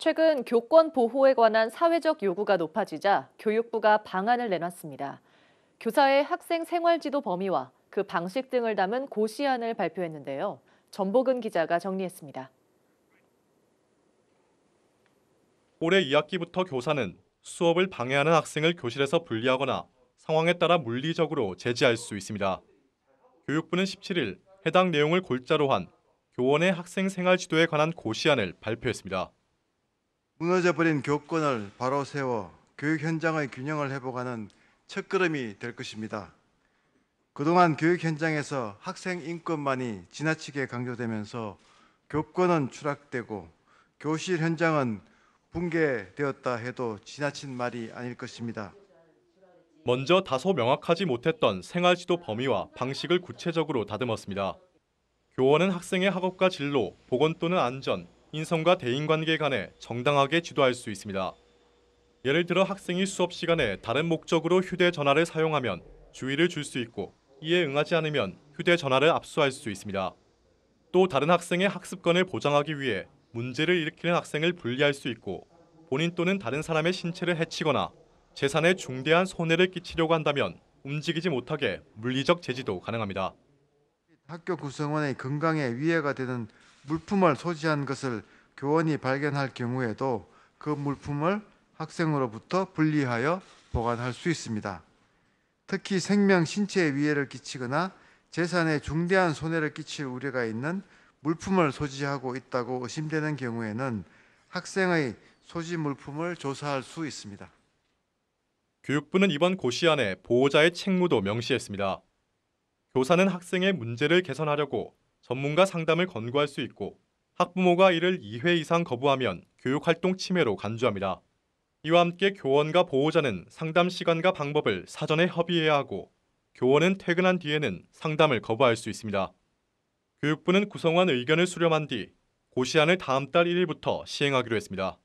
최근 교권 보호에 관한 사회적 요구가 높아지자 교육부가 방안을 내놨습니다. 교사의 학생 생활지도 범위와 그 방식 등을 담은 고시안을 발표했는데요. 전복은 기자가 정리했습니다. 올해 2학기부터 교사는 수업을 방해하는 학생을 교실에서 분리하거나 상황에 따라 물리적으로 제지할 수 있습니다. 교육부는 17일 해당 내용을 골자로 한 교원의 학생 생활 지도에 관한 고시안을 발표했습니다. 무너져버린 교권을 바로 세워 교육 현장의 균형을 회복하는 첫걸음이 될 것입니다. 그동안 교육 현장에서 학생 인권만이 지나치게 강조되면서 교권은 추락되고 교실 현장은 붕괴되었다 해도 지나친 말이 아닐 것입니다. 먼저 다소 명확하지 못했던 생활지도 범위와 방식을 구체적으로 다듬었습니다. 교원은 학생의 학업과 진로, 보건 또는 안전, 인성과 대인관계에 관해 정당하게 지도할 수 있습니다. 예를 들어 학생이 수업 시간에 다른 목적으로 휴대전화를 사용하면 주의를 줄 수 있고 이에 응하지 않으면 휴대전화를 압수할 수 있습니다. 또 다른 학생의 학습권을 보장하기 위해 문제를 일으키는 학생을 분리할 수 있고 본인 또는 다른 사람의 신체를 해치거나 재산에 중대한 손해를 끼치려고 한다면 움직이지 못하게 물리적 제지도 가능합니다. 학교 구성원의 건강에 위해가 되는 물품을 소지한 것을 교원이 발견할 경우에도 그 물품을 학생으로부터 분리하여 보관할 수 있습니다. 특히 생명 신체에 위해를 끼치거나 재산에 중대한 손해를 끼칠 우려가 있는 물품을 소지하고 있다고 의심되는 경우에는 학생의 소지 물품을 조사할 수 있습니다. 교육부는 이번 고시안에 보호자의 책무도 명시했습니다. 교사는 학생의 문제를 개선하려고 전문가 상담을 권고할 수 있고 학부모가 이를 2회 이상 거부하면 교육활동 침해로 간주합니다. 이와 함께 교원과 보호자는 상담 시간과 방법을 사전에 협의해야 하고 교원은 퇴근한 뒤에는 상담을 거부할 수 있습니다. 교육부는 구성원 의견을 수렴한 뒤 고시안을 다음 달 1일부터 시행하기로 했습니다.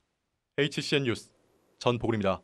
HCN 뉴스 전복입니다.